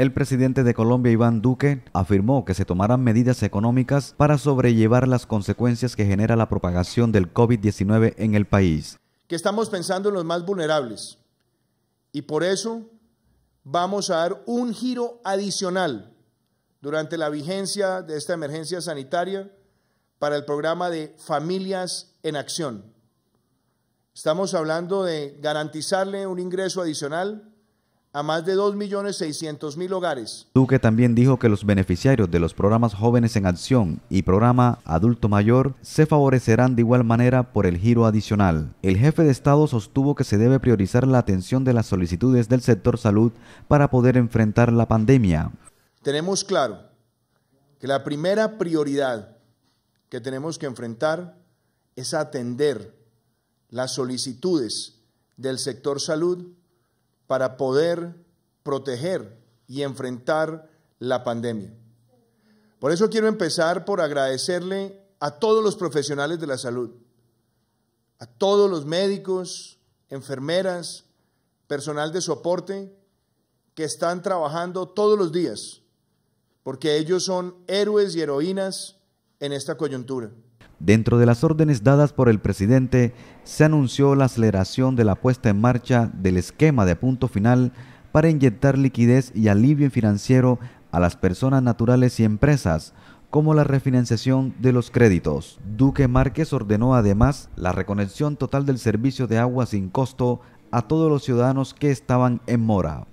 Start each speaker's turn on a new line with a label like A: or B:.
A: El presidente de Colombia, Iván Duque, afirmó que se tomarán medidas económicas para sobrellevar las consecuencias que genera la propagación del COVID-19 en el país.
B: Que estamos pensando en los más vulnerables y por eso vamos a dar un giro adicional durante la vigencia de esta emergencia sanitaria para el programa de Familias en Acción. Estamos hablando de garantizarle un ingreso adicional a más de 2.600.000 hogares.
A: Duque también dijo que los beneficiarios de los programas Jóvenes en Acción y programa Adulto Mayor se favorecerán de igual manera por el giro adicional. El jefe de Estado sostuvo que se debe priorizar la atención de las solicitudes del sector salud para poder enfrentar la pandemia.
B: Tenemos claro que la primera prioridad que tenemos que enfrentar es atender las solicitudes del sector salud para poder proteger y enfrentar la pandemia. Por eso quiero empezar por agradecerle a todos los profesionales de la salud, a todos los médicos, enfermeras, personal de soporte que están trabajando todos los días, porque ellos son héroes y heroínas en esta coyuntura.
A: Dentro de las órdenes dadas por el presidente, se anunció la aceleración de la puesta en marcha del esquema de punto final para inyectar liquidez y alivio financiero a las personas naturales y empresas, como la refinanciación de los créditos. Duque Márquez ordenó además la reconexión total del servicio de agua sin costo a todos los ciudadanos que estaban en mora.